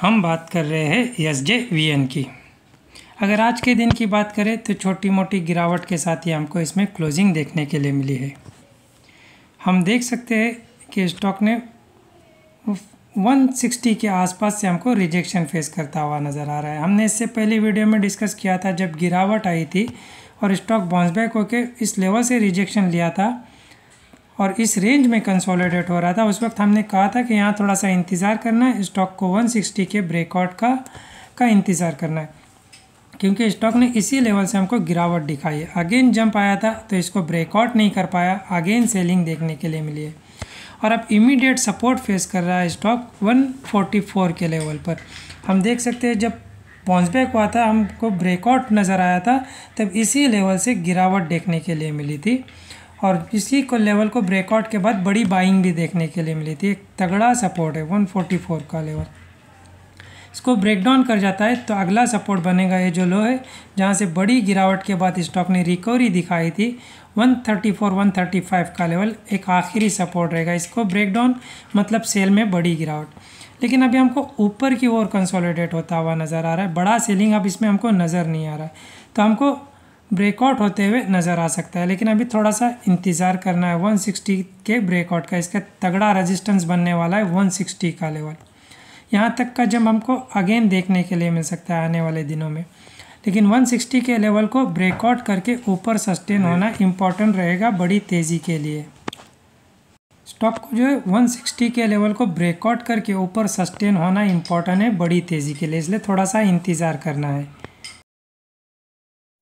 हम बात कर रहे हैं एस जे वी एन की अगर आज के दिन की बात करें तो छोटी मोटी गिरावट के साथ ही हमको इसमें क्लोजिंग देखने के लिए मिली है हम देख सकते हैं कि स्टॉक ने 160 के आसपास से हमको रिजेक्शन फेस करता हुआ नज़र आ रहा है हमने इससे पहले वीडियो में डिस्कस किया था जब गिरावट आई थी और स्टॉक बाउंस बैक होकर इस लेवल से रिजेक्शन लिया था और इस रेंज में कंसोलिडेट हो रहा था उस वक्त हमने कहा था कि यहाँ थोड़ा सा इंतज़ार करना है स्टॉक को 160 के ब्रेकआउट का का इंतज़ार करना है क्योंकि स्टॉक ने इसी लेवल से हमको गिरावट दिखाई है अगेन जंप आया था तो इसको ब्रेकआउट नहीं कर पाया अगेन सेलिंग देखने के लिए मिली है और अब इमीडिएट सपोर्ट फेस कर रहा है स्टॉक 144 के लेवल पर हम देख सकते हैं जब पॉन्च हुआ था हमको ब्रेकआउट नज़र आया था तब इसी लेवल से गिरावट देखने के लिए मिली थी और इसी को लेवल को ब्रेकआउट के बाद बड़ी बाइंग भी देखने के लिए मिली थी एक तगड़ा सपोर्ट है 144 का लेवल इसको ब्रेक डाउन कर जाता है तो अगला सपोर्ट बनेगा ये जो लो है जहाँ से बड़ी गिरावट के बाद स्टॉक ने रिकवरी दिखाई थी 134 135 का लेवल एक आखिरी सपोर्ट रहेगा इसको ब्रेक डाउन मतलब सेल में बड़ी गिरावट लेकिन अभी हमको ऊपर की ओर कंसोलिडेट होता हुआ नज़र आ रहा है बड़ा सेलिंग अब इसमें हमको नज़र नहीं आ रहा है तो हमको ब्रेकआउट होते हुए नज़र आ सकता है लेकिन अभी थोड़ा सा इंतज़ार करना है 160 के ब्रेकआउट का इसका तगड़ा रेजिस्टेंस बनने वाला है 160 का लेवल यहाँ तक का जब हमको अगेन देखने के लिए मिल सकता है आने वाले दिनों में लेकिन 160 के लेवल को ब्रेकआउट करके ऊपर सस्टेन होना इम्पॉर्टेंट रहेगा बड़ी तेज़ी के लिए स्टॉक को जो है वन के लेवल को ब्रेकआउट करके ऊपर सस्टेन होना इम्पॉर्टेंट है बड़ी तेज़ी के लिए इसलिए थोड़ा सा इंतज़ार करना है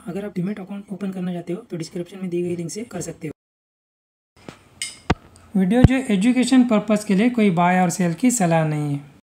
अगर आप डिमेट अकाउंट ओपन करना चाहते हो तो डिस्क्रिप्शन में दी गई लिंक से कर सकते हो वीडियो जो एजुकेशन पर्पज़ के लिए कोई बाय और सेल की सलाह नहीं है